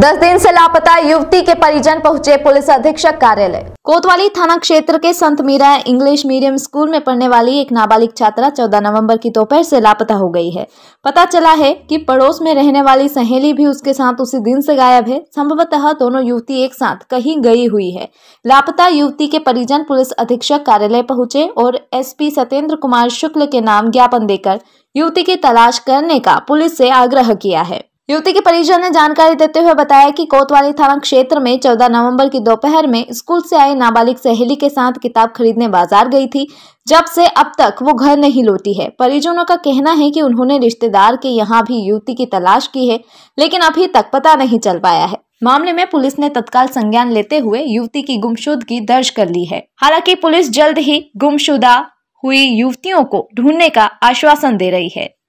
दस दिन से लापता युवती के परिजन पहुंचे पुलिस अधीक्षक कार्यालय कोतवाली थाना क्षेत्र के संत मीरा इंग्लिश मीडियम स्कूल में पढ़ने वाली एक नाबालिग छात्रा 14 नवंबर की दोपहर से लापता हो गई है पता चला है कि पड़ोस में रहने वाली सहेली भी उसके साथ उसी दिन से गायब है संभवतः दोनों युवती एक साथ कहीं गई हुई है लापता युवती के परिजन पुलिस अधीक्षक कार्यालय पहुंचे और एस सत्येंद्र कुमार शुक्ल के नाम ज्ञापन देकर युवती की तलाश करने का पुलिस से आग्रह किया है युवती के परिजन ने जानकारी देते हुए बताया कि कोतवाली थाना क्षेत्र में 14 नवंबर की दोपहर में स्कूल से आई नाबालिग सहेली के साथ किताब खरीदने बाजार गई थी जब से अब तक वो घर नहीं लौटी है परिजनों का कहना है कि उन्होंने रिश्तेदार के यहाँ भी युवती की तलाश की है लेकिन अभी तक पता नहीं चल पाया है मामले में पुलिस ने तत्काल संज्ञान लेते हुए युवती की गुमशुदगी दर्ज कर ली है हालांकि पुलिस जल्द ही गुमशुदा हुई युवतियों को ढूंढने का आश्वासन दे रही है